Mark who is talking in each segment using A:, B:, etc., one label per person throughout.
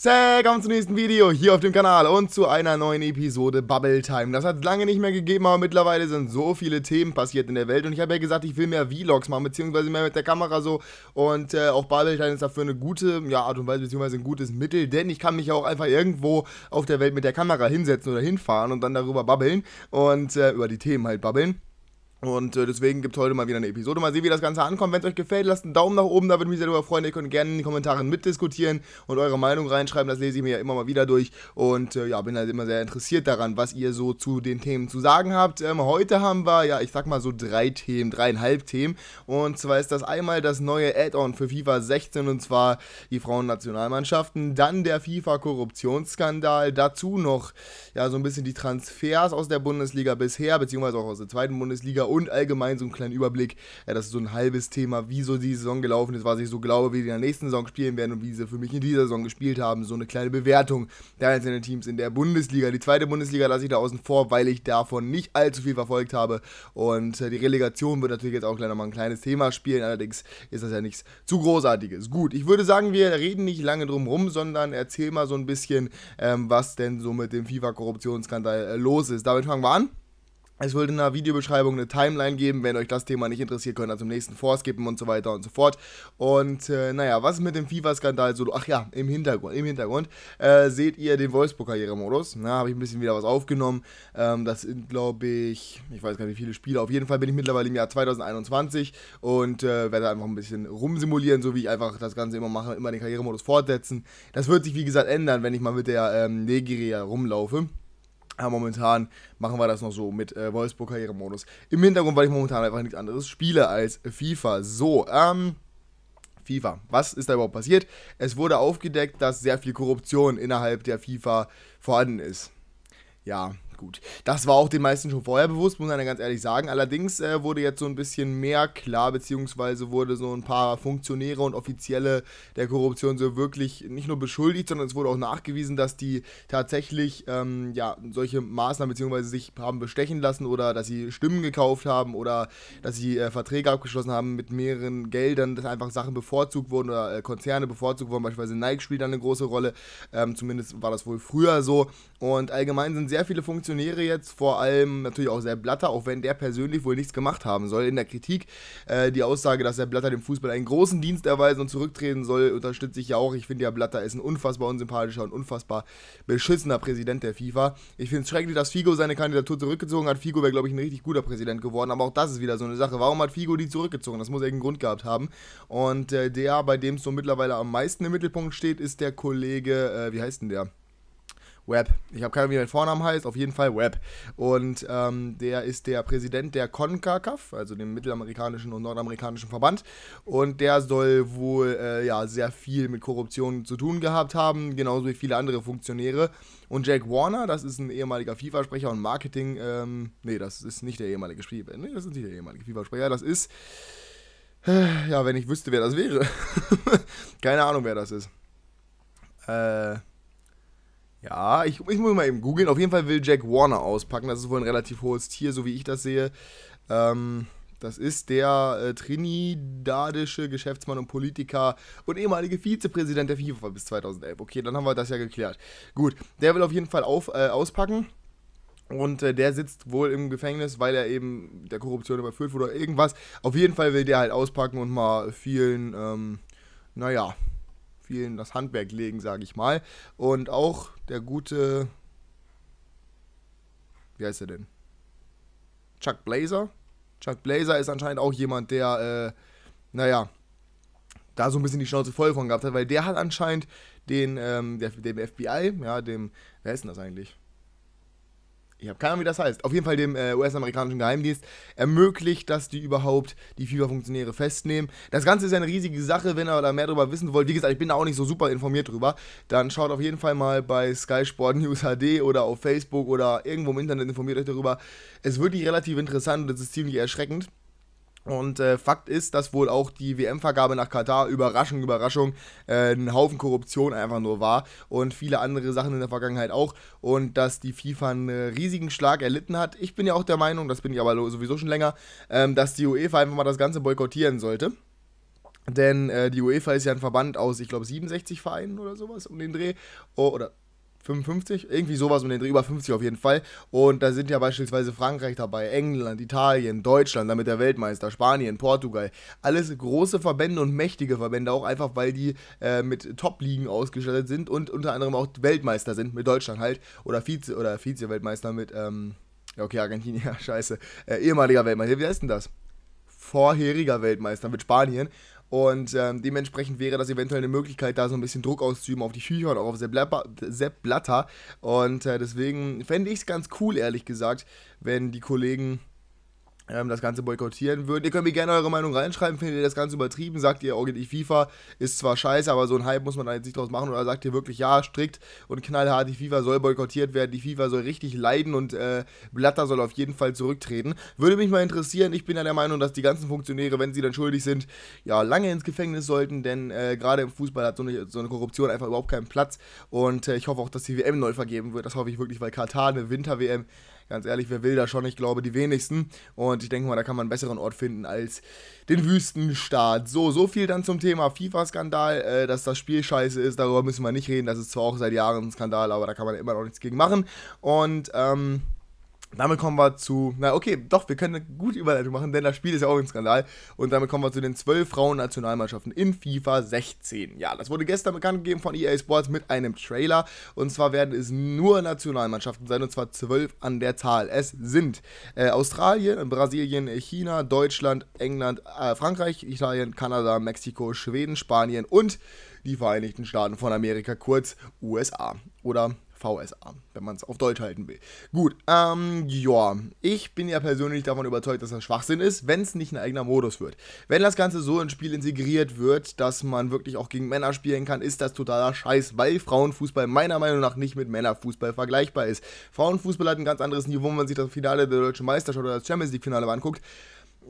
A: Willkommen zum nächsten Video hier auf dem Kanal und zu einer neuen Episode Bubble Time. Das hat es lange nicht mehr gegeben, aber mittlerweile sind so viele Themen passiert in der Welt und ich habe ja gesagt, ich will mehr Vlogs machen, beziehungsweise mehr mit der Kamera so und äh, auch Bubble Time ist dafür eine gute ja, Art und Weise, beziehungsweise ein gutes Mittel, denn ich kann mich auch einfach irgendwo auf der Welt mit der Kamera hinsetzen oder hinfahren und dann darüber babbeln und äh, über die Themen halt babbeln. Und äh, deswegen gibt es heute mal wieder eine Episode. Mal sehen, wie das Ganze ankommt. Wenn es euch gefällt, lasst einen Daumen nach oben, da würde ich mich sehr darüber freuen. Ihr könnt gerne in den Kommentaren mitdiskutieren und eure Meinung reinschreiben. Das lese ich mir ja immer mal wieder durch. Und äh, ja, bin halt immer sehr interessiert daran, was ihr so zu den Themen zu sagen habt. Ähm, heute haben wir, ja, ich sag mal so drei Themen, dreieinhalb Themen. Und zwar ist das einmal das neue Add-on für FIFA 16 und zwar die Frauennationalmannschaften. Dann der FIFA-Korruptionsskandal. Dazu noch, ja, so ein bisschen die Transfers aus der Bundesliga bisher, beziehungsweise auch aus der zweiten Bundesliga und allgemein so einen kleinen Überblick. Ja, das ist so ein halbes Thema, wie so die Saison gelaufen ist, was ich so glaube, wie die in der nächsten Saison spielen werden und wie sie für mich in dieser Saison gespielt haben. So eine kleine Bewertung der einzelnen Teams in der Bundesliga. Die zweite Bundesliga lasse ich da außen vor, weil ich davon nicht allzu viel verfolgt habe. Und äh, die Relegation wird natürlich jetzt auch gleich nochmal ein kleines Thema spielen. Allerdings ist das ja nichts zu Großartiges. Gut, ich würde sagen, wir reden nicht lange drum rum, sondern erzähl mal so ein bisschen, ähm, was denn so mit dem FIFA-Korruptionsskandal äh, los ist. Damit fangen wir an. Es wird in der Videobeschreibung eine Timeline geben, wenn euch das Thema nicht interessiert, könnt ihr zum nächsten vorskippen und so weiter und so fort. Und äh, naja, was ist mit dem FIFA-Skandal so? Ach ja, im Hintergrund, im Hintergrund äh, seht ihr den Wolfsburg-Karrieremodus. Da habe ich ein bisschen wieder was aufgenommen. Ähm, das sind, glaube ich, ich weiß gar nicht, wie viele Spiele. Auf jeden Fall bin ich mittlerweile im Jahr 2021 und äh, werde einfach ein bisschen rumsimulieren, so wie ich einfach das Ganze immer mache, immer den Karrieremodus fortsetzen. Das wird sich, wie gesagt, ändern, wenn ich mal mit der ähm, Negiria rumlaufe. Aber momentan machen wir das noch so mit äh, Wolfsburg Karrieremodus. Im Hintergrund, weil ich momentan einfach nichts anderes spiele als FIFA. So, ähm. FIFA. Was ist da überhaupt passiert? Es wurde aufgedeckt, dass sehr viel Korruption innerhalb der FIFA vorhanden ist. Ja, gut. Das war auch den meisten schon vorher bewusst, muss man ganz ehrlich sagen. Allerdings äh, wurde jetzt so ein bisschen mehr klar, beziehungsweise wurde so ein paar Funktionäre und Offizielle der Korruption so wirklich nicht nur beschuldigt, sondern es wurde auch nachgewiesen, dass die tatsächlich ähm, ja, solche Maßnahmen, beziehungsweise sich haben bestechen lassen oder dass sie Stimmen gekauft haben oder dass sie äh, Verträge abgeschlossen haben mit mehreren Geldern, dass einfach Sachen bevorzugt wurden oder äh, Konzerne bevorzugt wurden. Beispielsweise Nike spielt da eine große Rolle. Ähm, zumindest war das wohl früher so. Und allgemein sind sehr viele Funktionäre Funktionäre jetzt, vor allem natürlich auch Sepp Blatter, auch wenn der persönlich wohl nichts gemacht haben soll in der Kritik. Äh, die Aussage, dass Sepp Blatter dem Fußball einen großen Dienst erweisen und zurücktreten soll, unterstütze ich ja auch. Ich finde ja, Blatter ist ein unfassbar unsympathischer und unfassbar beschissener Präsident der FIFA. Ich finde es schrecklich, dass Figo seine Kandidatur zurückgezogen hat. Figo wäre, glaube ich, ein richtig guter Präsident geworden, aber auch das ist wieder so eine Sache. Warum hat Figo die zurückgezogen? Das muss irgendeinen Grund gehabt haben. Und äh, der, bei dem es so mittlerweile am meisten im Mittelpunkt steht, ist der Kollege, äh, wie heißt denn der? Webb. Ich habe keine Ahnung, wie mein Vornamen heißt, auf jeden Fall Webb. Und ähm, der ist der Präsident der CONCACAF, also dem mittelamerikanischen und nordamerikanischen Verband. Und der soll wohl äh, ja, sehr viel mit Korruption zu tun gehabt haben, genauso wie viele andere Funktionäre. Und Jack Warner, das ist ein ehemaliger FIFA-Sprecher und Marketing. Ähm, nee, das ist nicht der ehemalige FIFA. Äh, nee, das ist nicht der ehemalige FIFA-Sprecher. Das ist. Äh, ja, wenn ich wüsste, wer das wäre. keine Ahnung, wer das ist. Äh, ja, ich, ich muss mal eben googeln. Auf jeden Fall will Jack Warner auspacken. Das ist wohl ein relativ hohes Tier, so wie ich das sehe. Ähm, das ist der äh, trinidadische Geschäftsmann und Politiker und ehemalige Vizepräsident der FIFA bis 2011. Okay, dann haben wir das ja geklärt. Gut, der will auf jeden Fall auf, äh, auspacken. Und äh, der sitzt wohl im Gefängnis, weil er eben der Korruption überführt wurde oder irgendwas. Auf jeden Fall will der halt auspacken und mal vielen, ähm, naja, vielen das Handwerk legen, sage ich mal. Und auch der gute, wie heißt er denn? Chuck Blazer. Chuck Blazer ist anscheinend auch jemand, der, äh, naja, da so ein bisschen die Schnauze voll von gehabt hat, weil der hat anscheinend den, ähm, der, dem FBI, ja, dem, wer ist denn das eigentlich? ich habe keine Ahnung, wie das heißt, auf jeden Fall dem äh, US-amerikanischen Geheimdienst ermöglicht, dass die überhaupt die FIFA-Funktionäre festnehmen. Das Ganze ist ja eine riesige Sache, wenn ihr da mehr darüber wissen wollt. Wie gesagt, ich bin da auch nicht so super informiert drüber. Dann schaut auf jeden Fall mal bei Sky Sport News HD oder auf Facebook oder irgendwo im Internet informiert euch darüber. Es wird wirklich relativ interessant und es ist ziemlich erschreckend. Und äh, Fakt ist, dass wohl auch die WM-Vergabe nach Katar, Überraschung, Überraschung, äh, ein Haufen Korruption einfach nur war und viele andere Sachen in der Vergangenheit auch und dass die FIFA einen äh, riesigen Schlag erlitten hat. Ich bin ja auch der Meinung, das bin ich aber sowieso schon länger, ähm, dass die UEFA einfach mal das Ganze boykottieren sollte. Denn äh, die UEFA ist ja ein Verband aus, ich glaube, 67 Vereinen oder sowas um den Dreh. Oh, oder 55, irgendwie sowas um den Dreh, über 50 auf jeden Fall. Und da sind ja beispielsweise Frankreich dabei, England, Italien, Deutschland, damit der Weltmeister, Spanien, Portugal. Alles große Verbände und mächtige Verbände, auch einfach weil die äh, mit Top-Ligen ausgestattet sind und unter anderem auch Weltmeister sind, mit Deutschland halt, oder Vize- oder Vize-Weltmeister mit, ähm, ja okay, Argentinien, ja, scheiße, äh, ehemaliger Weltmeister, wie heißt denn das? Vorheriger Weltmeister mit Spanien und ähm, dementsprechend wäre das eventuell eine Möglichkeit, da so ein bisschen Druck auszuüben auf die Viecher und auch auf Sepp Blatter. Und äh, deswegen fände ich es ganz cool, ehrlich gesagt, wenn die Kollegen ähm, das Ganze boykottieren würden. Ihr könnt mir gerne eure Meinung reinschreiben, findet ihr das Ganze übertrieben, sagt ihr, ordentlich FIFA ist zwar scheiße, aber so ein Hype muss man da jetzt nicht draus machen oder sagt ihr wirklich, ja, strikt und knallhart, die FIFA soll boykottiert werden, die FIFA soll richtig leiden und äh, Blatter soll auf jeden Fall zurücktreten. Würde mich mal interessieren, ich bin ja der Meinung, dass die ganzen Funktionäre, wenn sie dann schuldig sind, ja, lange ins Gefängnis sollten, denn äh, gerade im Fußball hat so eine, so eine, Korruption einfach überhaupt keinen Platz und äh, ich hoffe auch, dass die WM neu vergeben wird, das hoffe ich wirklich, weil Katar eine Winter-WM Ganz ehrlich, wer will da schon? Ich glaube, die wenigsten. Und ich denke mal, da kann man einen besseren Ort finden als den Wüstenstaat. So, so viel dann zum Thema FIFA-Skandal. Äh, dass das Spiel scheiße ist, darüber müssen wir nicht reden. Das ist zwar auch seit Jahren ein Skandal, aber da kann man immer noch nichts gegen machen. Und, ähm, damit kommen wir zu, na okay, doch, wir können eine gute Überleitung machen, denn das Spiel ist ja auch ein Skandal. Und damit kommen wir zu den zwölf Frauen-Nationalmannschaften in FIFA 16. Ja, das wurde gestern bekannt gegeben von EA Sports mit einem Trailer. Und zwar werden es nur Nationalmannschaften sein, und zwar zwölf an der Zahl. Es sind äh, Australien, Brasilien, China, Deutschland, England, äh, Frankreich, Italien, Kanada, Mexiko, Schweden, Spanien und die Vereinigten Staaten von Amerika, kurz USA. Oder VSA, wenn man es auf Deutsch halten will. Gut, ähm, ja, ich bin ja persönlich davon überzeugt, dass das Schwachsinn ist, wenn es nicht ein eigener Modus wird. Wenn das Ganze so ins Spiel integriert wird, dass man wirklich auch gegen Männer spielen kann, ist das totaler Scheiß, weil Frauenfußball meiner Meinung nach nicht mit Männerfußball vergleichbar ist. Frauenfußball hat ein ganz anderes Niveau, wenn man sich das Finale der deutschen Meisterschaft oder das Champions League-Finale anguckt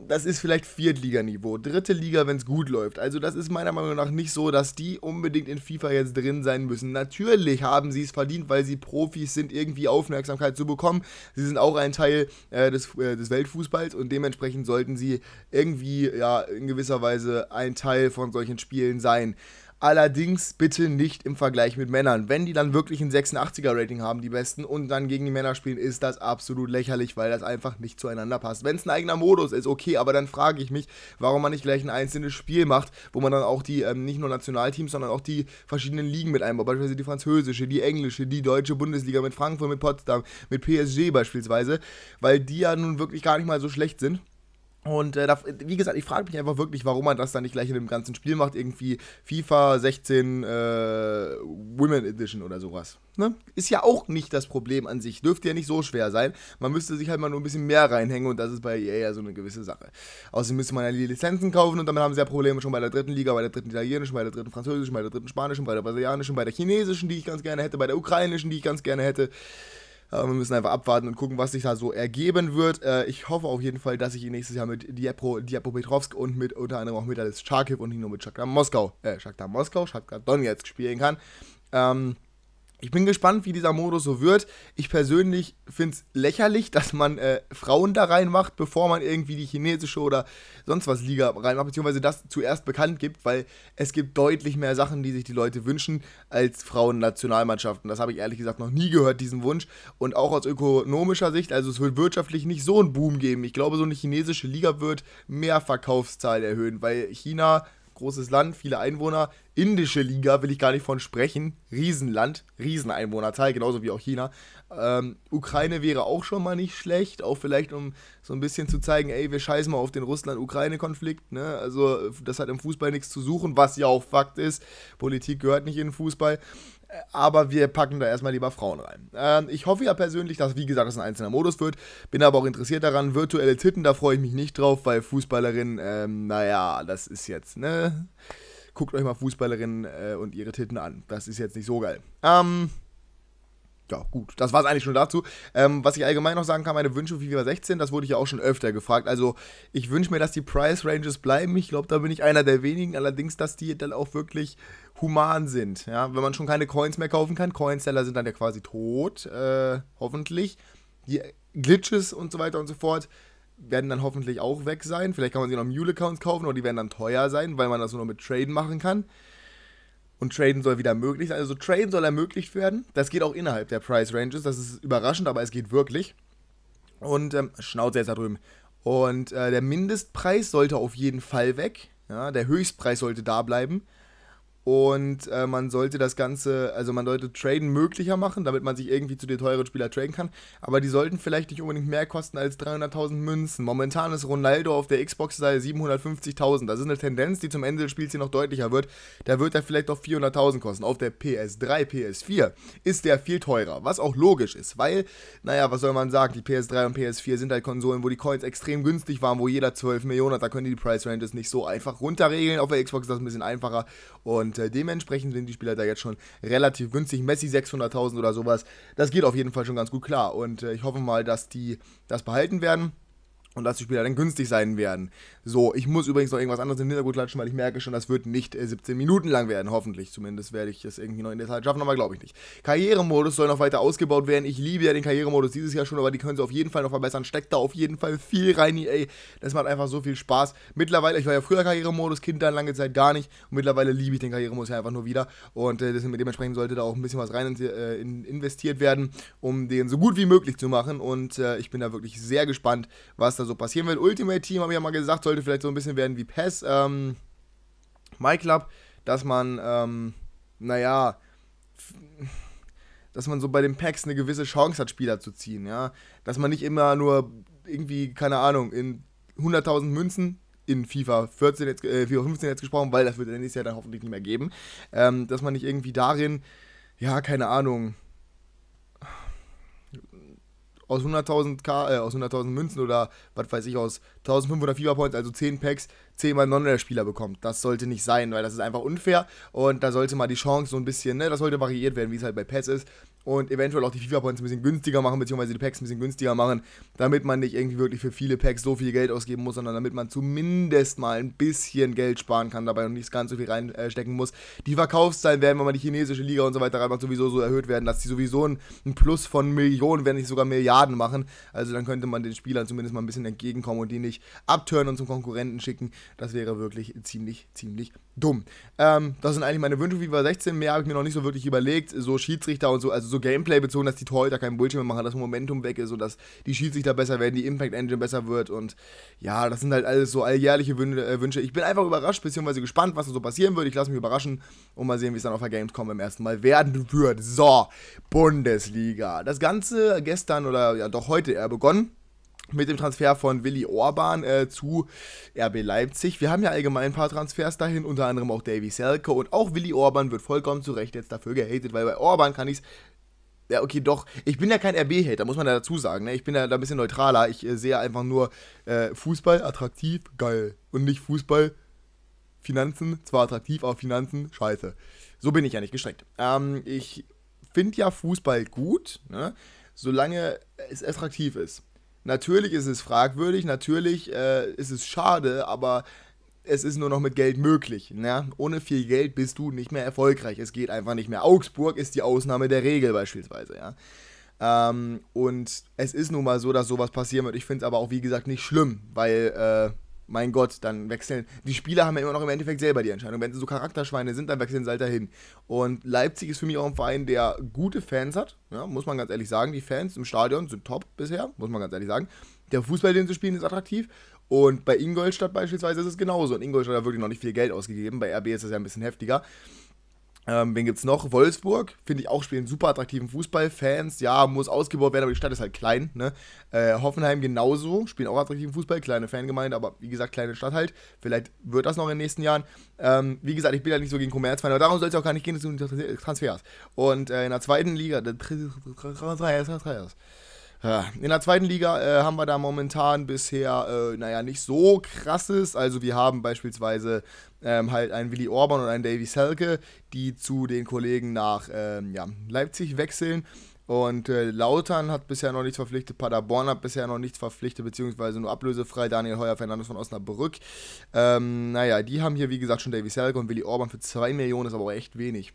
A: das ist vielleicht Viertliganiveau, dritte Liga, wenn es gut läuft. Also das ist meiner Meinung nach nicht so, dass die unbedingt in FIFA jetzt drin sein müssen. Natürlich haben sie es verdient, weil sie Profis sind, irgendwie Aufmerksamkeit zu bekommen. Sie sind auch ein Teil äh, des, äh, des Weltfußballs und dementsprechend sollten sie irgendwie ja in gewisser Weise ein Teil von solchen Spielen sein. Allerdings bitte nicht im Vergleich mit Männern. Wenn die dann wirklich ein 86er-Rating haben, die besten, und dann gegen die Männer spielen, ist das absolut lächerlich, weil das einfach nicht zueinander passt. Wenn es ein eigener Modus ist, okay, aber dann frage ich mich, warum man nicht gleich ein einzelnes Spiel macht, wo man dann auch die, ähm, nicht nur Nationalteams, sondern auch die verschiedenen Ligen mit einbaut. Beispielsweise die französische, die englische, die deutsche Bundesliga mit Frankfurt, mit Potsdam, mit PSG beispielsweise, weil die ja nun wirklich gar nicht mal so schlecht sind. Und äh, da, wie gesagt, ich frage mich einfach wirklich, warum man das dann nicht gleich in dem ganzen Spiel macht. Irgendwie FIFA 16 äh, Women Edition oder sowas. Ne? Ist ja auch nicht das Problem an sich. Dürfte ja nicht so schwer sein. Man müsste sich halt mal nur ein bisschen mehr reinhängen und das ist bei EA ja so eine gewisse Sache. Außerdem müsste man ja die Lizenzen kaufen und damit haben sie ja Probleme schon bei der dritten Liga, bei der dritten italienischen, bei der dritten französischen, bei der dritten spanischen, bei der brasilianischen, bei der chinesischen, die ich ganz gerne hätte, bei der ukrainischen, die ich ganz gerne hätte. Aber wir müssen einfach abwarten und gucken, was sich da so ergeben wird. Äh, ich hoffe auf jeden Fall, dass ich ihn nächstes Jahr mit Diapro, Diapo Petrovsk und mit unter anderem auch mit Alice Charkiw und nicht nur mit Shakhtar Moskau, äh, Shakhtar Moskau, Shakhtar Donetsk spielen kann. Ähm, ich bin gespannt, wie dieser Modus so wird. Ich persönlich finde es lächerlich, dass man äh, Frauen da reinmacht, bevor man irgendwie die chinesische oder sonst was Liga reinmacht, beziehungsweise das zuerst bekannt gibt, weil es gibt deutlich mehr Sachen, die sich die Leute wünschen, als Frauen-Nationalmannschaften. Das habe ich ehrlich gesagt noch nie gehört, diesen Wunsch. Und auch aus ökonomischer Sicht, also es wird wirtschaftlich nicht so einen Boom geben. Ich glaube, so eine chinesische Liga wird mehr Verkaufszahl erhöhen, weil China großes Land, viele Einwohner. Indische Liga will ich gar nicht von sprechen. Riesenland, Rieseneinwohnerzahl, genauso wie auch China. Ähm, Ukraine wäre auch schon mal nicht schlecht, auch vielleicht um so ein bisschen zu zeigen, ey, wir scheißen mal auf den Russland-Ukraine-Konflikt. Ne? Also das hat im Fußball nichts zu suchen, was ja auch Fakt ist. Politik gehört nicht in den Fußball aber wir packen da erstmal lieber Frauen rein. Ähm, ich hoffe ja persönlich, dass, wie gesagt, es ein einzelner Modus wird. Bin aber auch interessiert daran. Virtuelle Titten, da freue ich mich nicht drauf, weil Fußballerinnen, ähm, naja, das ist jetzt, ne? Guckt euch mal Fußballerinnen äh, und ihre Titten an. Das ist jetzt nicht so geil. Ähm ja, gut, das war es eigentlich schon dazu. Ähm, was ich allgemein noch sagen kann, meine Wünsche für FIFA 16, das wurde ich ja auch schon öfter gefragt. Also, ich wünsche mir, dass die Price Ranges bleiben. Ich glaube, da bin ich einer der wenigen. Allerdings, dass die dann auch wirklich human sind. Ja, wenn man schon keine Coins mehr kaufen kann, Coinseller sind dann ja quasi tot, äh, hoffentlich. Die Glitches und so weiter und so fort werden dann hoffentlich auch weg sein. Vielleicht kann man sie noch Mule-Accounts kaufen oder die werden dann teuer sein, weil man das nur noch mit Traden machen kann. Und Traden soll wieder möglich sein. Also Traden soll ermöglicht werden. Das geht auch innerhalb der Price Ranges. Das ist überraschend, aber es geht wirklich. Und ähm, Schnauze jetzt da drüben. Und äh, der Mindestpreis sollte auf jeden Fall weg. Ja, der Höchstpreis sollte da bleiben. Und äh, man sollte das Ganze, also man sollte Traden möglicher machen, damit man sich irgendwie zu den teuren Spielern traden kann. Aber die sollten vielleicht nicht unbedingt mehr kosten als 300.000 Münzen. Momentan ist Ronaldo auf der Xbox-Seite 750.000. Das ist eine Tendenz, die zum Ende des Spiels hier noch deutlicher wird. Da wird er vielleicht auf 400.000 kosten. Auf der PS3, PS4 ist der viel teurer. Was auch logisch ist, weil, naja, was soll man sagen? Die PS3 und PS4 sind halt Konsolen, wo die Coins extrem günstig waren, wo jeder 12 Millionen hat. Da können die Price Ranges nicht so einfach runterregeln. Auf der Xbox ist das ein bisschen einfacher. Und äh, dementsprechend sind die Spieler da jetzt schon relativ günstig. Messi 600.000 oder sowas. Das geht auf jeden Fall schon ganz gut klar. Und äh, ich hoffe mal, dass die das behalten werden und dass die Spieler dann günstig sein werden. So, ich muss übrigens noch irgendwas anderes im Hintergrund klatschen, weil ich merke schon, das wird nicht 17 äh, Minuten lang werden. Hoffentlich zumindest werde ich das irgendwie noch in der Zeit schaffen, aber glaube ich nicht. Karrieremodus soll noch weiter ausgebaut werden. Ich liebe ja den Karrieremodus dieses Jahr schon, aber die können sie auf jeden Fall noch verbessern. Steckt da auf jeden Fall viel rein, ey. Das macht einfach so viel Spaß. Mittlerweile, ich war ja früher Karrieremodus, Kind dann lange Zeit gar nicht. Und mittlerweile liebe ich den Karrieremodus ja einfach nur wieder. Und äh, dementsprechend sollte da auch ein bisschen was rein äh, investiert werden, um den so gut wie möglich zu machen. Und äh, ich bin da wirklich sehr gespannt, was da so passieren wird. Ultimate Team, habe ich ja mal gesagt, sollte könnte vielleicht so ein bisschen werden wie PES, ähm, MyClub, dass man, ähm, naja, dass man so bei den Packs eine gewisse Chance hat, Spieler zu ziehen, ja. Dass man nicht immer nur irgendwie, keine Ahnung, in 100.000 Münzen in FIFA 14 jetzt, äh, FIFA 15 jetzt gesprochen, weil das wird nächstes Jahr dann hoffentlich nicht mehr geben, ähm, dass man nicht irgendwie darin, ja, keine Ahnung, aus 100.000 K, äh, aus 100.000 Münzen oder was weiß ich, aus 1500 Fever Points, also 10 Packs, 10 mal Non-Spieler bekommt. Das sollte nicht sein, weil das ist einfach unfair und da sollte mal die Chance so ein bisschen, ne, das sollte variiert werden, wie es halt bei Pets ist, und eventuell auch die FIFA-Points ein bisschen günstiger machen, beziehungsweise die Packs ein bisschen günstiger machen, damit man nicht irgendwie wirklich für viele Packs so viel Geld ausgeben muss, sondern damit man zumindest mal ein bisschen Geld sparen kann dabei und nicht ganz so viel reinstecken muss. Die Verkaufszahlen werden, wenn man die chinesische Liga und so weiter reinmacht, sowieso so erhöht werden, dass die sowieso ein, Plus von Millionen, wenn nicht sogar Milliarden machen. Also dann könnte man den Spielern zumindest mal ein bisschen entgegenkommen und die nicht abtören und zum Konkurrenten schicken. Das wäre wirklich ziemlich, ziemlich dumm. Ähm, das sind eigentlich meine Wünsche für FIFA 16. Mehr habe ich mir noch nicht so wirklich überlegt. So Schiedsrichter und so, also so Gameplay bezogen, dass die Torhüter keinen Bullshit mehr machen, dass Momentum weg ist und dass die Schiedsrichter besser werden, die Impact Engine besser wird und ja, das sind halt alles so alljährliche Wün äh, Wünsche. Ich bin einfach überrascht, beziehungsweise gespannt, was da so passieren wird. Ich lasse mich überraschen und mal sehen, wie es dann auf der Gamescom beim ersten Mal werden wird. So, Bundesliga. Das Ganze gestern oder ja doch heute eher begonnen mit dem Transfer von Willy Orban äh, zu RB Leipzig. Wir haben ja allgemein ein paar Transfers dahin, unter anderem auch Davy Selke und auch Willy Orban wird vollkommen zu Recht jetzt dafür gehatet, weil bei Orban kann ich es ja, okay, doch. Ich bin ja kein RB-Hater, muss man ja dazu sagen. Ne? Ich bin ja da ein bisschen neutraler. Ich äh, sehe einfach nur äh, Fußball attraktiv, geil. Und nicht Fußball, Finanzen, zwar attraktiv, aber Finanzen, scheiße. So bin ich ja nicht gestreckt. Ähm, ich finde ja Fußball gut, ne? solange es attraktiv ist. Natürlich ist es fragwürdig, natürlich äh, ist es schade, aber es ist nur noch mit Geld möglich. Ne? Ohne viel Geld bist du nicht mehr erfolgreich. Es geht einfach nicht mehr. Augsburg ist die Ausnahme der Regel beispielsweise, ja. Ähm, und es ist nun mal so, dass sowas passieren wird. Ich finde es aber auch, wie gesagt, nicht schlimm, weil, äh, mein Gott, dann wechseln. Die Spieler haben ja immer noch im Endeffekt selber die Entscheidung. Wenn sie so Charakterschweine sind, dann wechseln sie halt dahin. Und Leipzig ist für mich auch ein Verein, der gute Fans hat, ja, muss man ganz ehrlich sagen. Die Fans im Stadion sind top bisher, muss man ganz ehrlich sagen. Der Fußball, den sie spielen, ist attraktiv. Und bei Ingolstadt beispielsweise ist es genauso. Und Ingolstadt hat wirklich noch nicht viel Geld ausgegeben. Bei RB ist das ja ein bisschen heftiger. Ähm, wen gibt es noch? Wolfsburg, finde ich auch, spielen super attraktiven Fußball. Fans, ja, muss ausgebaut werden, aber die Stadt ist halt klein. Ne? Äh, Hoffenheim genauso, spielen auch attraktiven Fußball, kleine Fangemeinde, aber wie gesagt, kleine Stadt halt. Vielleicht wird das noch in den nächsten Jahren. Ähm, wie gesagt, ich bin ja nicht so gegen Kommerzfan, aber darum soll es auch gar nicht gehen, es sind Transfers. Und äh, in der zweiten Liga, der Transfers, in der zweiten Liga äh, haben wir da momentan bisher, äh, naja, nicht so krasses. Also wir haben beispielsweise ähm, halt einen Willy Orban und einen Davy Selke, die zu den Kollegen nach ähm, ja, Leipzig wechseln. Und äh, Lautern hat bisher noch nichts verpflichtet, Paderborn hat bisher noch nichts verpflichtet, beziehungsweise nur ablösefrei. Daniel Heuer, Fernandes von Osnabrück. Ähm, naja, die haben hier, wie gesagt, schon Davy Selke und Willy Orban für 2 Millionen, ist aber auch echt wenig.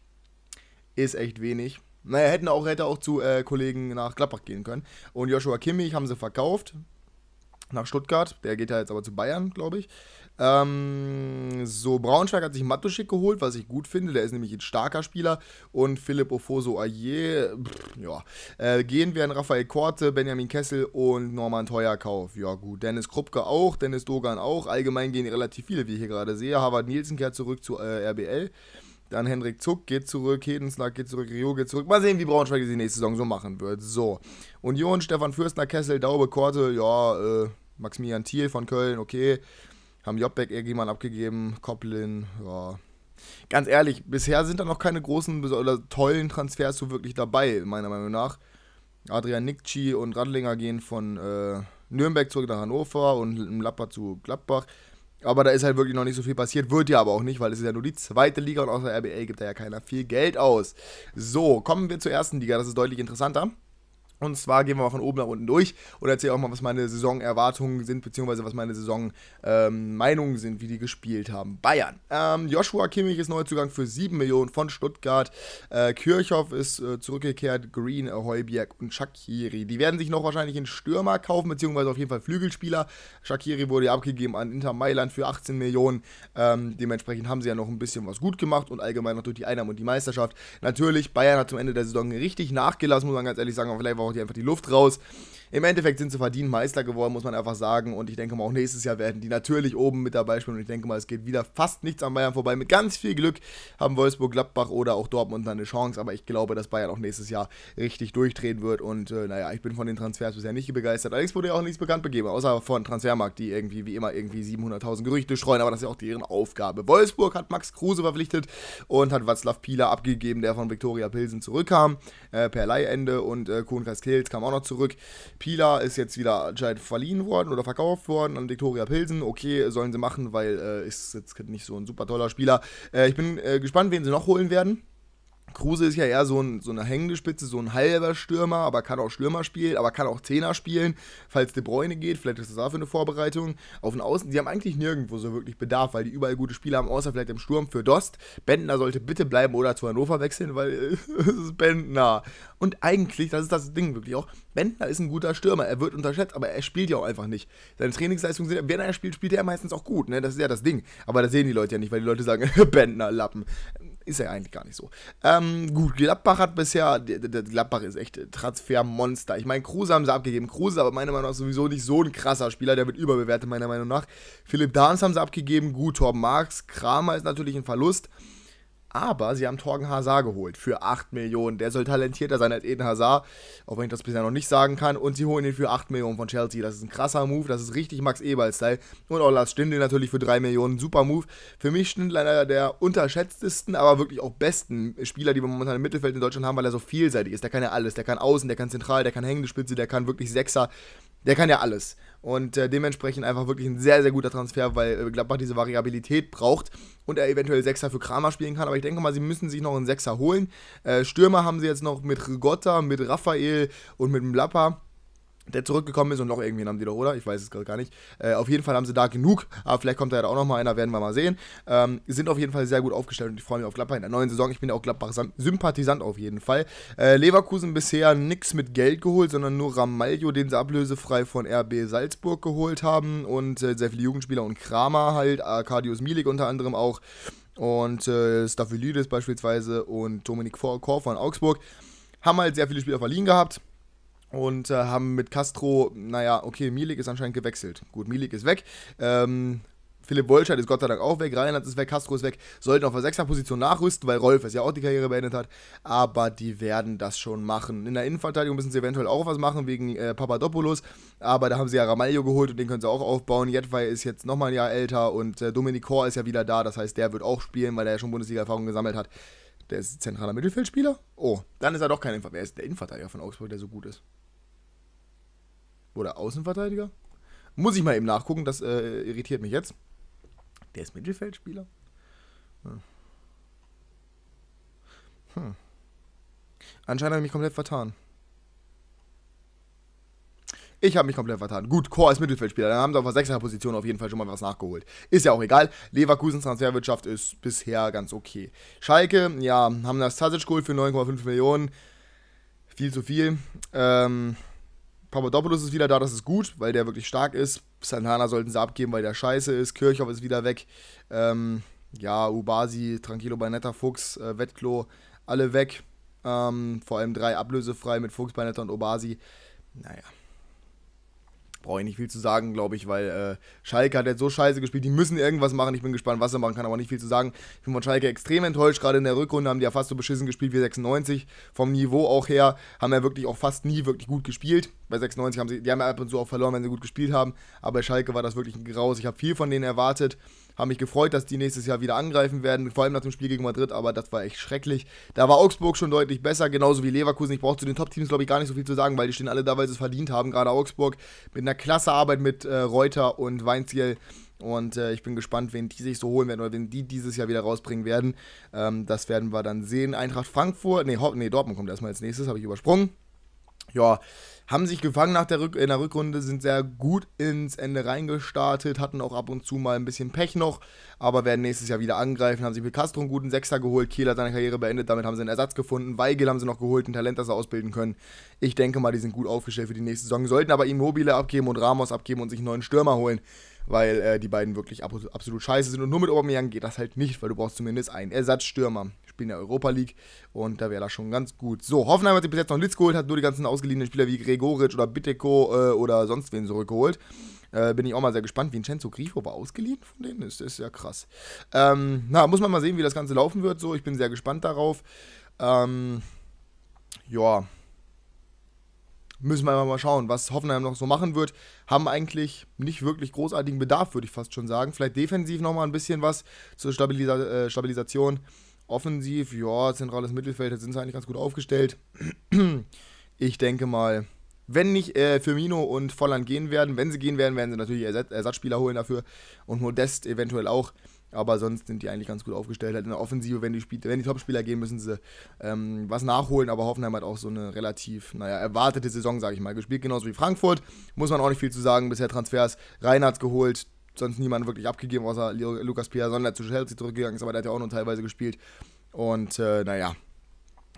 A: Ist echt wenig. Naja, hätten auch, hätte auch zu äh, Kollegen nach Gladbach gehen können. Und Joshua Kimmich haben sie verkauft nach Stuttgart. Der geht ja jetzt aber zu Bayern, glaube ich. Ähm, so, Braunschweig hat sich Matuschik geholt, was ich gut finde. Der ist nämlich ein starker Spieler. Und Philipp Ofoso Ayer. ja. Äh, gehen werden Raphael Korte, Benjamin Kessel und Norman Teuerkauf. Ja, gut. Dennis Krupke auch, Dennis Dogan auch. Allgemein gehen relativ viele, wie ich hier gerade sehe. Harvard Nielsen kehrt zurück zu äh, RBL. Dann Henrik Zuck geht zurück, Hedenslag geht zurück, Rio geht zurück. Mal sehen, wie Braunschweig die nächste Saison so machen wird. So. Union, Stefan Fürstner, Kessel, Daube, Korte, ja, äh, Maximilian Thiel von Köln, okay. Haben Jobbeck irgendjemand abgegeben, Koplin, ja. Ganz ehrlich, bisher sind da noch keine großen oder tollen Transfers so wirklich dabei, meiner Meinung nach. Adrian Nikci und Radlinger gehen von äh, Nürnberg zurück nach Hannover und Lapper zu Gladbach. Aber da ist halt wirklich noch nicht so viel passiert, wird ja aber auch nicht, weil es ist ja nur die zweite Liga und außer RBL gibt da ja keiner viel Geld aus. So, kommen wir zur ersten Liga, das ist deutlich interessanter. Und zwar gehen wir mal von oben nach unten durch und erzähle auch mal, was meine Saisonerwartungen sind, beziehungsweise was meine Saisonmeinungen ähm, sind, wie die gespielt haben. Bayern. Ähm, Joshua Kimmich ist Neuzugang für 7 Millionen von Stuttgart. Äh, Kirchhoff ist äh, zurückgekehrt, Green, äh, Heuberg und Shakiri. Die werden sich noch wahrscheinlich einen Stürmer kaufen, beziehungsweise auf jeden Fall Flügelspieler. Shakiri wurde ja abgegeben an Inter Mailand für 18 Millionen. Ähm, dementsprechend haben sie ja noch ein bisschen was gut gemacht und allgemein noch durch die Einnahmen und die Meisterschaft. Natürlich, Bayern hat zum Ende der Saison richtig nachgelassen, muss man ganz ehrlich sagen, aber vielleicht war brauchen die einfach die Luft raus. Im Endeffekt sind sie verdient Meister geworden, muss man einfach sagen. Und ich denke mal, auch nächstes Jahr werden die natürlich oben mit dabei spielen. Und ich denke mal, es geht wieder fast nichts an Bayern vorbei. Mit ganz viel Glück haben Wolfsburg, Gladbach oder auch Dortmund dann eine Chance. Aber ich glaube, dass Bayern auch nächstes Jahr richtig durchdrehen wird. Und äh, naja, ich bin von den Transfers bisher nicht begeistert. Allerdings wurde ja auch nichts bekannt begeben, außer von Transfermarkt, die irgendwie wie immer irgendwie 700.000 Gerüchte streuen. Aber das ist ja auch deren Aufgabe. Wolfsburg hat Max Kruse verpflichtet und hat Václav Pieler abgegeben, der von Viktoria Pilsen zurückkam, äh, per Leihende. Und äh, Kuhn Kaskils kam auch noch zurück. Pila ist jetzt wieder anscheinend verliehen worden oder verkauft worden an Viktoria Pilsen. Okay, sollen sie machen, weil äh, ist jetzt nicht so ein super toller Spieler. Äh, ich bin äh, gespannt, wen sie noch holen werden. Kruse ist ja eher so, ein, so eine hängende Spitze, so ein halber Stürmer, aber kann auch Stürmer spielen, aber kann auch Zehner spielen, falls De Bruyne geht, vielleicht ist das dafür eine Vorbereitung. Auf den Außen, die haben eigentlich nirgendwo so wirklich Bedarf, weil die überall gute Spieler haben, außer vielleicht im Sturm für Dost. Bentner sollte bitte bleiben oder zu Hannover wechseln, weil es ist Bentner. Und eigentlich, das ist das Ding wirklich auch, Bentner ist ein guter Stürmer, er wird unterschätzt, aber er spielt ja auch einfach nicht. Seine Trainingsleistungen sind, wenn er spielt, spielt er meistens auch gut, ne? das ist ja das Ding. Aber das sehen die Leute ja nicht, weil die Leute sagen, Bentner, Lappen. Ist ja eigentlich gar nicht so. Ähm, gut, Gladbach hat bisher, der, der Gladbach ist echt Transfermonster. Ich meine, Kruse haben sie abgegeben. Kruse, aber meiner Meinung nach sowieso nicht so ein krasser Spieler, der wird überbewertet, meiner Meinung nach. Philipp Dahns haben sie abgegeben, gut, Torben Marx, Kramer ist natürlich ein Verlust. Aber sie haben Torgen Hazard geholt für 8 Millionen. Der soll talentierter sein als Eden Hazard, auch wenn ich das bisher noch nicht sagen kann. Und sie holen ihn für 8 Millionen von Chelsea. Das ist ein krasser Move. Das ist richtig Max Eberl-Style. Und auch Lars Stindl natürlich für 3 Millionen. Super Move. Für mich Stindl einer der unterschätztesten, aber wirklich auch besten Spieler, die wir momentan im Mittelfeld in Deutschland haben, weil er so vielseitig ist. Der kann ja alles. Der kann außen, der kann zentral, der kann hängende Spitze, der kann wirklich Sechser. Der kann ja alles. Und äh, dementsprechend einfach wirklich ein sehr, sehr guter Transfer, weil äh, Gladbach diese Variabilität braucht und er eventuell Sechser für Kramer spielen kann. Aber ich denke mal, sie müssen sich noch einen Sechser holen. Äh, Stürmer haben sie jetzt noch mit Rigotta, mit Raphael und mit Mlappa der zurückgekommen ist und noch irgendwen haben die da, oder? Ich weiß es gerade gar nicht. Äh, auf jeden Fall haben sie da genug, aber vielleicht kommt da ja auch noch mal einer, werden wir mal sehen. Ähm, sind auf jeden Fall sehr gut aufgestellt und ich freue mich auf Gladbach in der neuen Saison. Ich bin ja auch Gladbach-Sympathisant auf jeden Fall. Äh, Leverkusen bisher nichts mit Geld geholt, sondern nur Ramaljo, den sie ablösefrei von RB Salzburg geholt haben und äh, sehr viele Jugendspieler und Kramer halt, Arkadius Milik unter anderem auch und äh, Staphylidis beispielsweise und Dominik Kor von Augsburg. Haben halt sehr viele Spieler verliehen gehabt und äh, haben mit Castro, naja, okay, Milik ist anscheinend gewechselt. Gut, Milik ist weg. Ähm, Philipp Wolschert ist Gott sei Dank auch weg, Reinhardt ist weg, Castro ist weg, sollten auf der Sechserposition nachrüsten, weil Rolf es ja auch die Karriere beendet hat, aber die werden das schon machen. In der Innenverteidigung müssen sie eventuell auch was machen wegen äh, Papadopoulos, aber da haben sie ja Ramalho geholt und den können sie auch aufbauen. Jedwai ist jetzt nochmal ein Jahr älter und äh, Dominik Kor ist ja wieder da, das heißt, der wird auch spielen, weil er ja schon Bundesliga-Erfahrung gesammelt hat. Der ist zentraler Mittelfeldspieler? Oh, dann ist er doch kein Innenverteidiger. Wer ist der Innenverteidiger von Augsburg, der so gut ist? Oder Außenverteidiger? Muss ich mal eben nachgucken, das äh, irritiert mich jetzt. Der ist Mittelfeldspieler. Hm. hm. Anscheinend habe ich mich komplett vertan. Ich habe mich komplett vertan. Gut, Chor ist Mittelfeldspieler. Dann haben sie auf der 6er Position auf jeden Fall schon mal was nachgeholt. Ist ja auch egal. Leverkusens Transferwirtschaft ist bisher ganz okay. Schalke, ja, haben das Tazic geholt für 9,5 Millionen. Viel zu viel. Ähm, Papadopoulos ist wieder da, das ist gut, weil der wirklich stark ist. Santana sollten sie abgeben, weil der scheiße ist. Kirchhoff ist wieder weg. Ähm, ja, Ubasi, Tranquilo Banetta, Fuchs, äh, Wettklo, alle weg. Ähm, vor allem drei ablösefrei mit Fuchs, Banetta und Ubasi. Naja brauche ich nicht viel zu sagen, glaube ich, weil äh, Schalke hat jetzt so scheiße gespielt. Die müssen irgendwas machen. Ich bin gespannt, was sie machen kann, aber nicht viel zu sagen. Ich bin von Schalke extrem enttäuscht. Gerade in der Rückrunde haben die ja fast so beschissen gespielt wie 96. Vom Niveau auch her haben ja wirklich auch fast nie wirklich gut gespielt. Bei 96 haben sie, die haben ja ab und zu auch verloren, wenn sie gut gespielt haben. Aber bei Schalke war das wirklich ein Graus. Ich habe viel von denen erwartet. Habe mich gefreut, dass die nächstes Jahr wieder angreifen werden, vor allem nach dem Spiel gegen Madrid, aber das war echt schrecklich. Da war Augsburg schon deutlich besser, genauso wie Leverkusen. Ich brauche zu den Top-Teams, glaube ich, gar nicht so viel zu sagen, weil die stehen alle da, weil sie es verdient haben. Gerade Augsburg mit einer klasse Arbeit mit äh, Reuter und Weinziel. Und äh, ich bin gespannt, wen die sich so holen werden oder wen die dieses Jahr wieder rausbringen werden. Ähm, das werden wir dann sehen. Eintracht Frankfurt, nee, nee Dortmund kommt erstmal als nächstes, habe ich übersprungen. Ja, haben sich gefangen nach der Rück in der Rückrunde, sind sehr gut ins Ende reingestartet, hatten auch ab und zu mal ein bisschen Pech noch, aber werden nächstes Jahr wieder angreifen, haben sich mit Castro einen guten Sechser geholt, Kiel hat seine Karriere beendet, damit haben sie einen Ersatz gefunden, Weigel haben sie noch geholt, ein Talent, das sie ausbilden können. Ich denke mal, die sind gut aufgestellt für die nächste Saison, sollten aber Immobile abgeben und Ramos abgeben und sich einen neuen Stürmer holen weil äh, die beiden wirklich absolut scheiße sind. Und nur mit Aubameyang geht das halt nicht, weil du brauchst zumindest einen Ersatzstürmer spielen in der Europa League und da wäre das schon ganz gut. So, Hoffenheim hat sich bis jetzt noch nichts geholt, hat nur die ganzen ausgeliehenen Spieler wie Gregoric oder Biteko äh, oder sonst wen zurückgeholt. Äh, bin ich auch mal sehr gespannt. Vincenzo Grifo war ausgeliehen von denen, ist, ist ja krass. Ähm, na, muss man mal sehen, wie das Ganze laufen wird. So, ich bin sehr gespannt darauf. Ähm, ja, müssen wir mal schauen, was Hoffenheim noch so machen wird. Haben eigentlich nicht wirklich großartigen Bedarf, würde ich fast schon sagen. Vielleicht defensiv nochmal ein bisschen was zur Stabilisa äh, Stabilisation. Offensiv, ja, zentrales Mittelfeld, da sind sie eigentlich ganz gut aufgestellt. Ich denke mal, wenn nicht äh, Firmino und Volland gehen werden, wenn sie gehen werden, werden sie natürlich Ersatz Ersatzspieler holen dafür und Modest eventuell auch. Aber sonst sind die eigentlich ganz gut aufgestellt. Halt in der Offensive, wenn die, die Topspieler gehen, müssen sie ähm, was nachholen. Aber Hoffenheim hat auch so eine relativ, naja, erwartete Saison, sage ich mal, gespielt. Genauso wie Frankfurt. Muss man auch nicht viel zu sagen. Bisher Transfers. Reinhardt geholt, sonst niemand wirklich abgegeben, außer Lucas Piazon, der zu Chelsea zurückgegangen ist, aber der hat ja auch nur teilweise gespielt. Und äh, naja,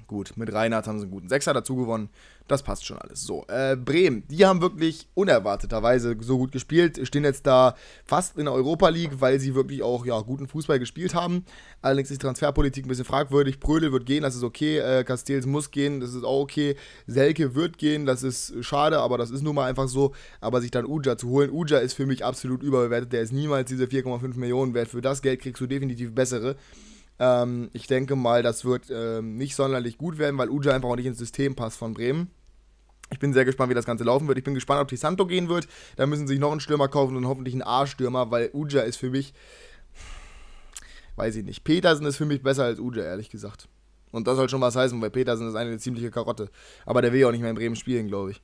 A: gut, mit Reinhardt haben sie einen guten Sechser dazu gewonnen. Das passt schon alles. So, äh, Bremen, die haben wirklich unerwarteterweise so gut gespielt, stehen jetzt da fast in der Europa League, weil sie wirklich auch ja, guten Fußball gespielt haben. Allerdings ist die Transferpolitik ein bisschen fragwürdig. Prödel wird gehen, das ist okay. Äh, Castells muss gehen, das ist auch okay. Selke wird gehen, das ist schade, aber das ist nun mal einfach so. Aber sich dann Uja zu holen, Uja ist für mich absolut überbewertet. Der ist niemals diese 4,5 Millionen wert. Für das Geld kriegst du definitiv bessere. Ähm, ich denke mal, das wird ähm, nicht sonderlich gut werden, weil Uja einfach auch nicht ins System passt von Bremen. Ich bin sehr gespannt, wie das Ganze laufen wird. Ich bin gespannt, ob Tisanto gehen wird. Da müssen sie sich noch einen Stürmer kaufen und hoffentlich einen A-Stürmer, weil Uja ist für mich, weiß ich nicht, Petersen ist für mich besser als Uja, ehrlich gesagt. Und das soll schon was heißen, weil Petersen ist eine ziemliche Karotte. Aber der will ja auch nicht mehr in Bremen spielen, glaube ich.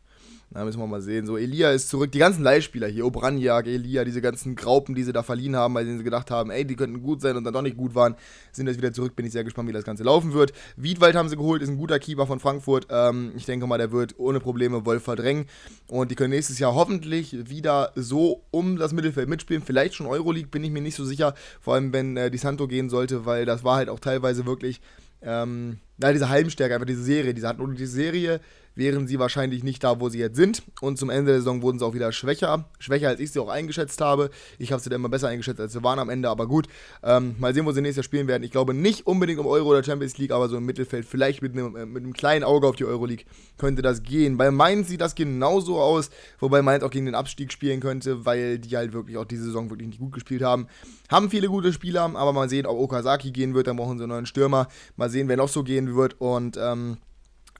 A: Na, müssen wir mal sehen. So, Elia ist zurück. Die ganzen Leihspieler hier, Obranjak, Elia, diese ganzen Graupen, die sie da verliehen haben, weil sie gedacht haben, ey, die könnten gut sein und dann doch nicht gut waren, sind jetzt wieder zurück. Bin ich sehr gespannt, wie das Ganze laufen wird. Wiedwald haben sie geholt, ist ein guter Keeper von Frankfurt. Ähm, ich denke mal, der wird ohne Probleme Wolf verdrängen. Und die können nächstes Jahr hoffentlich wieder so um das Mittelfeld mitspielen. Vielleicht schon Euroleague, bin ich mir nicht so sicher. Vor allem, wenn äh, die Santo gehen sollte, weil das war halt auch teilweise wirklich. Ähm, na, diese Heimstärke, einfach diese Serie. Diese, diese Serie wären sie wahrscheinlich nicht da, wo sie jetzt sind. Und zum Ende der Saison wurden sie auch wieder schwächer. Schwächer, als ich sie auch eingeschätzt habe. Ich habe sie dann immer besser eingeschätzt, als sie waren am Ende. Aber gut, ähm, mal sehen, wo sie nächstes Jahr spielen werden. Ich glaube nicht unbedingt um Euro oder Champions League, aber so im Mittelfeld. Vielleicht mit einem, äh, mit einem kleinen Auge auf die Euro League könnte das gehen. Bei Mainz sieht das genauso aus. Wobei Mainz auch gegen den Abstieg spielen könnte, weil die halt wirklich auch diese Saison wirklich nicht gut gespielt haben. Haben viele gute Spieler, aber mal sehen, ob Okazaki gehen wird. Dann brauchen sie einen neuen Stürmer. Mal sehen, wer noch so gehen wird. Und... Ähm,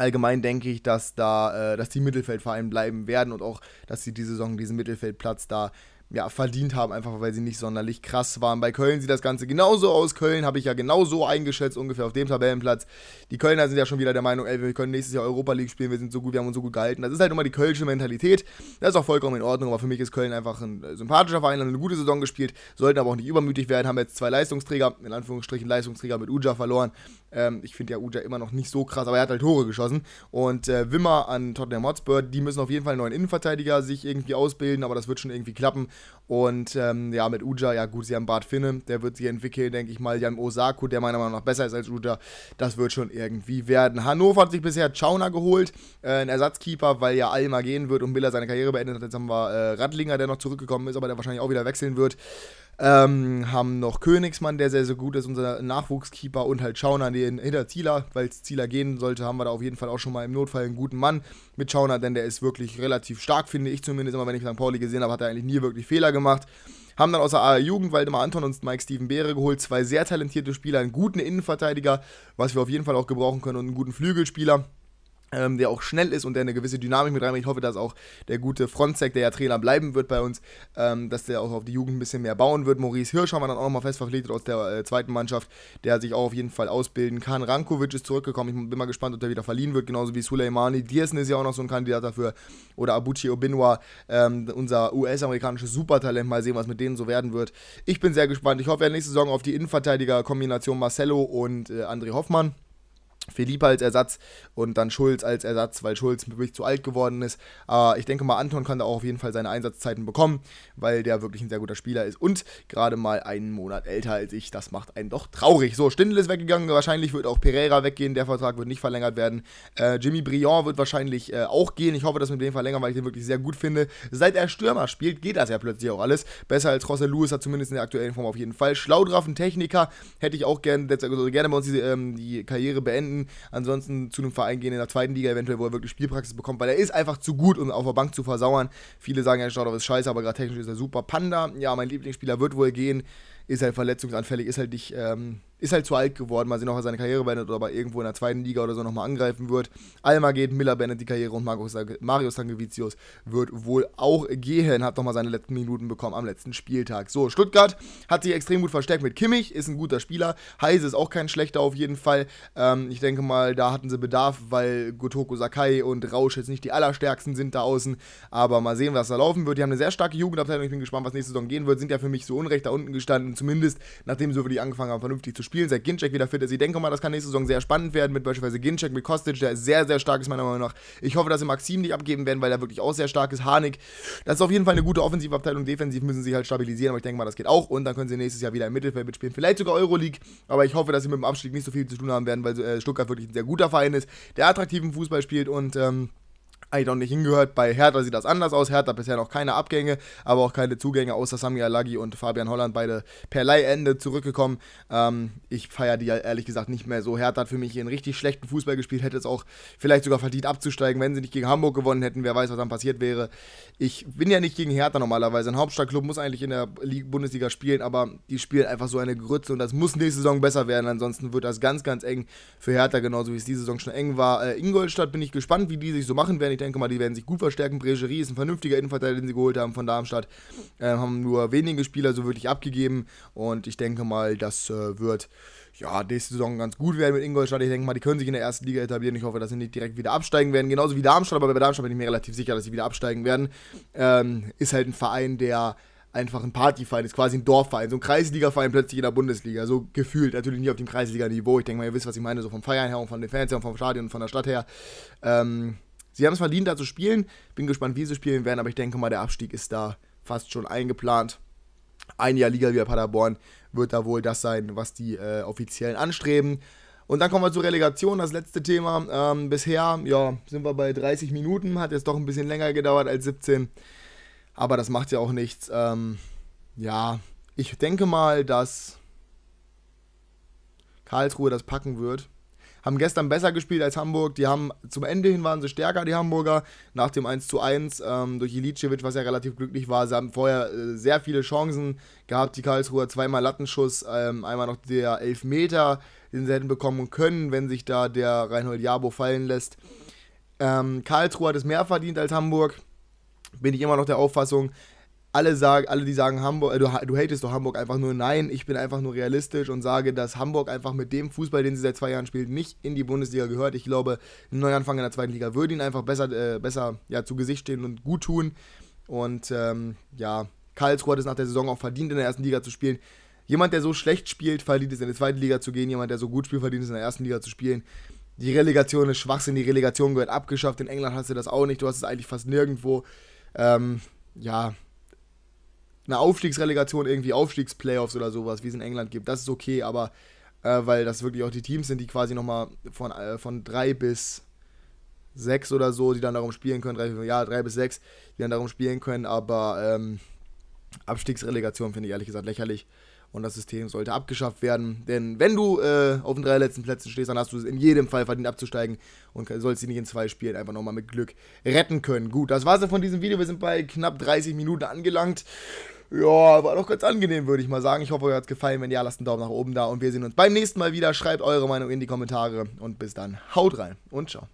A: allgemein denke ich, dass da, äh, dass die Mittelfeldvereine bleiben werden und auch, dass sie diese Saison diesen Mittelfeldplatz da ja, verdient haben, einfach weil sie nicht sonderlich krass waren. Bei Köln sieht das Ganze genauso aus. Köln habe ich ja genauso eingeschätzt, ungefähr auf dem Tabellenplatz. Die Kölner sind ja schon wieder der Meinung, ey, wir können nächstes Jahr Europa League spielen, wir sind so gut, wir haben uns so gut gehalten. Das ist halt immer die kölsche Mentalität. Das ist auch vollkommen in Ordnung, aber für mich ist Köln einfach ein äh, sympathischer Verein, haben eine gute Saison gespielt, sollten aber auch nicht übermütig werden, haben jetzt zwei Leistungsträger, in Anführungsstrichen Leistungsträger mit Uja verloren. Ähm, ich finde ja Uja immer noch nicht so krass, aber er hat halt Tore geschossen. Und äh, Wimmer an Tottenham Hotspur, die müssen auf jeden Fall einen neuen Innenverteidiger sich irgendwie ausbilden, aber das wird schon irgendwie klappen. Und ähm, ja, mit Uja, ja gut, sie haben Bart Finne, der wird sich entwickeln, denke ich mal. Jan haben Osaku, der meiner Meinung nach besser ist als Uja. Das wird schon irgendwie werden. Hannover hat sich bisher Chauner geholt, äh, einen Ersatzkeeper, weil ja Alma gehen wird und Miller seine Karriere beendet hat. Jetzt haben wir äh, Radlinger, der noch zurückgekommen ist, aber der wahrscheinlich auch wieder wechseln wird. Ähm, haben noch Königsmann, der sehr, sehr gut ist, unser Nachwuchskeeper und halt Schauner den, hinter Zieler, weil es Zieler gehen sollte, haben wir da auf jeden Fall auch schon mal im Notfall einen guten Mann mit Schauner, denn der ist wirklich relativ stark, finde ich zumindest. Immer wenn ich St. Pauli gesehen habe, hat er eigentlich nie wirklich Fehler gemacht. Haben dann außer der A-Jugend Waldemar Anton und Mike Steven Beere geholt, zwei sehr talentierte Spieler, einen guten Innenverteidiger, was wir auf jeden Fall auch gebrauchen können und einen guten Flügelspieler ähm, der auch schnell ist und der eine gewisse Dynamik mit reinbringt. Ich hoffe, dass auch der gute Frontzek, der ja Trainer bleiben wird bei uns, ähm, dass der auch auf die Jugend ein bisschen mehr bauen wird. Maurice Hirsch haben wir dann auch nochmal fest verpflichtet aus der äh, zweiten Mannschaft, der sich auch auf jeden Fall ausbilden kann. Rankovic ist zurückgekommen, ich bin mal gespannt, ob der wieder verliehen wird, genauso wie Suleimani. Diersen ist ja auch noch so ein Kandidat dafür oder Abuchi Obinwa, ähm, unser US-amerikanisches Supertalent. Mal sehen, was mit denen so werden wird. Ich bin sehr gespannt. Ich hoffe, nächste Saison auf die Innenverteidiger-Kombination Marcello und äh, André Hoffmann. Felipe als Ersatz und dann Schulz als Ersatz, weil Schulz wirklich zu alt geworden ist. Aber äh, ich denke mal, Anton kann da auch auf jeden Fall seine Einsatzzeiten bekommen, weil der wirklich ein sehr guter Spieler ist und gerade mal einen Monat älter als ich. Das macht einen doch traurig. So, Stindl ist weggegangen. Wahrscheinlich wird auch Pereira weggehen. Der Vertrag wird nicht verlängert werden. Äh, Jimmy Briand wird wahrscheinlich äh, auch gehen. Ich hoffe, dass wir mit dem verlängern, weil ich den wirklich sehr gut finde. Seit er Stürmer spielt, geht das ja plötzlich auch alles. Besser als José Luis zumindest in der aktuellen Form auf jeden Fall. Schlaudraffen, Techniker, hätte ich auch gerne, also gerne bei uns die, ähm, die Karriere beenden Ansonsten zu einem Verein gehen in der zweiten Liga, eventuell, wo er wirklich Spielpraxis bekommt, weil er ist einfach zu gut, um auf der Bank zu versauern. Viele sagen, ja, Staudorf ist scheiße, aber gerade technisch ist er super. Panda, ja, mein Lieblingsspieler wird wohl gehen, ist halt verletzungsanfällig, ist halt nicht. Ähm, ist halt zu alt geworden, weil sie ob er seine Karriere beendet oder aber irgendwo in der zweiten Liga oder so nochmal angreifen wird. Alma geht, Miller beendet die Karriere und Marius, Marius Sangovicius wird wohl auch gehen, hat nochmal seine letzten Minuten bekommen am letzten Spieltag. So, Stuttgart hat sich extrem gut verstärkt mit Kimmich, ist ein guter Spieler. Heise ist auch kein schlechter auf jeden Fall. Ähm, ich denke mal, da hatten sie Bedarf, weil Gotoku Sakai und Rausch jetzt nicht die allerstärksten sind da außen. Aber mal sehen, was da laufen wird. Die haben eine sehr starke Jugendabteilung. Ich bin gespannt, was nächste Saison gehen wird. Sind ja für mich so unrecht da unten gestanden. Zumindest nachdem sie wirklich angefangen haben, vernünftig zu spielen spielen, seit Ginczek wieder fit ist. Ich denke mal, das kann nächste Saison sehr spannend werden mit beispielsweise Ginczek, mit Kostic, der ist sehr, sehr stark ist meiner Meinung nach. Ich hoffe, dass sie Maxim nicht abgeben werden, weil er wirklich auch sehr stark ist. Hanik, das ist auf jeden Fall eine gute Offensivabteilung. Defensiv müssen sie halt stabilisieren, aber ich denke mal, das geht auch. Und dann können sie nächstes Jahr wieder im Mittelfeld mitspielen. Vielleicht sogar Euroleague, aber ich hoffe, dass sie mit dem Abstieg nicht so viel zu tun haben werden, weil äh, Stuttgart wirklich ein sehr guter Verein ist, der attraktiven Fußball spielt und ähm, eigentlich noch nicht hingehört. Bei Hertha sieht das anders aus. Hertha bisher noch keine Abgänge, aber auch keine Zugänge, außer Sami Alagi und Fabian Holland, beide per Leihende zurückgekommen. Ähm, ich feiere die ehrlich gesagt nicht mehr so. Hertha hat für mich hier einen richtig schlechten Fußball gespielt, hätte es auch vielleicht sogar verdient abzusteigen, wenn sie nicht gegen Hamburg gewonnen hätten. Wer weiß, was dann passiert wäre. Ich bin ja nicht gegen Hertha normalerweise. Ein Hauptstadtklub muss eigentlich in der Bundesliga spielen, aber die spielen einfach so eine Grütze und das muss nächste Saison besser werden. Ansonsten wird das ganz, ganz eng für Hertha, genauso wie es diese Saison schon eng war. Äh, Ingolstadt bin ich gespannt, wie die sich so machen werden. Ich denke mal, die werden sich gut verstärken. Bregerie ist ein vernünftiger Innenverteidiger, den sie geholt haben von Darmstadt. Äh, haben nur wenige Spieler so wirklich abgegeben. Und ich denke mal, das äh, wird ja, nächste Saison ganz gut werden mit Ingolstadt. Ich denke mal, die können sich in der ersten Liga etablieren. Ich hoffe, dass sie nicht direkt wieder absteigen werden. Genauso wie Darmstadt, aber bei Darmstadt bin ich mir relativ sicher, dass sie wieder absteigen werden. Ähm, ist halt ein Verein, der einfach ein Partyverein ist, quasi ein Dorfverein, so ein Kreisligaverein plötzlich in der Bundesliga, so gefühlt, natürlich nicht auf dem Kreisliga-Niveau, ich denke mal, ihr wisst, was ich meine, so vom Feiern her und von den und vom Stadion und von der Stadt her, ähm, Sie haben es verdient, da zu spielen. Bin gespannt, wie sie spielen werden, aber ich denke mal, der Abstieg ist da fast schon eingeplant. Ein Jahr Liga wieder Paderborn wird da wohl das sein, was die äh, Offiziellen anstreben. Und dann kommen wir zur Relegation, das letzte Thema. Ähm, bisher ja, sind wir bei 30 Minuten, hat jetzt doch ein bisschen länger gedauert als 17. Aber das macht ja auch nichts. Ähm, ja, ich denke mal, dass Karlsruhe das packen wird haben gestern besser gespielt als Hamburg. Die haben zum Ende hin waren sie stärker, die Hamburger, nach dem 1 zu 1 ähm, durch Ilicevic, was ja relativ glücklich war. Sie haben vorher äh, sehr viele Chancen gehabt, die Karlsruher zweimal Lattenschuss, ähm, einmal noch der Elfmeter, den sie hätten bekommen können, wenn sich da der Reinhold Jabo fallen lässt. Ähm, Karlsruhe hat es mehr verdient als Hamburg bin ich immer noch der Auffassung, alle sagen, alle die sagen Hamburg, äh, du, du hatest doch Hamburg einfach nur. Nein, ich bin einfach nur realistisch und sage, dass Hamburg einfach mit dem Fußball, den sie seit zwei Jahren spielt, nicht in die Bundesliga gehört. Ich glaube, ein Neuanfang in der zweiten Liga würde ihnen einfach besser, äh, besser ja, zu Gesicht stehen und gut tun. Und ähm, ja, Karlsruhe hat es nach der Saison auch verdient, in der ersten Liga zu spielen. Jemand, der so schlecht spielt, verdient es in die zweite Liga zu gehen. Jemand, der so gut spielt, verdient es in der ersten Liga zu spielen. Die Relegation ist Schwachsinn. Die Relegation gehört abgeschafft. In England hast du das auch nicht. Du hast es eigentlich fast nirgendwo. Ähm, ja, eine Aufstiegsrelegation, irgendwie Aufstiegsplayoffs oder sowas, wie es in England gibt. Das ist okay, aber äh, weil das wirklich auch die Teams sind, die quasi nochmal von, äh, von drei bis sechs oder so, die dann darum spielen können, drei, ja, drei bis sechs, die dann darum spielen können, aber ähm, Abstiegsrelegation finde ich ehrlich gesagt lächerlich. Und das System sollte abgeschafft werden. Denn wenn du äh, auf den drei letzten Plätzen stehst, dann hast du es in jedem Fall verdient abzusteigen und sollst sie nicht in zwei Spielen einfach nochmal mit Glück retten können. Gut, das war's dann von diesem Video. Wir sind bei knapp 30 Minuten angelangt. Ja, war doch ganz angenehm, würde ich mal sagen. Ich hoffe, euch hat es gefallen. Wenn ja, lasst einen Daumen nach oben da und wir sehen uns beim nächsten Mal wieder. Schreibt eure Meinung in die Kommentare und bis dann. Haut rein und ciao.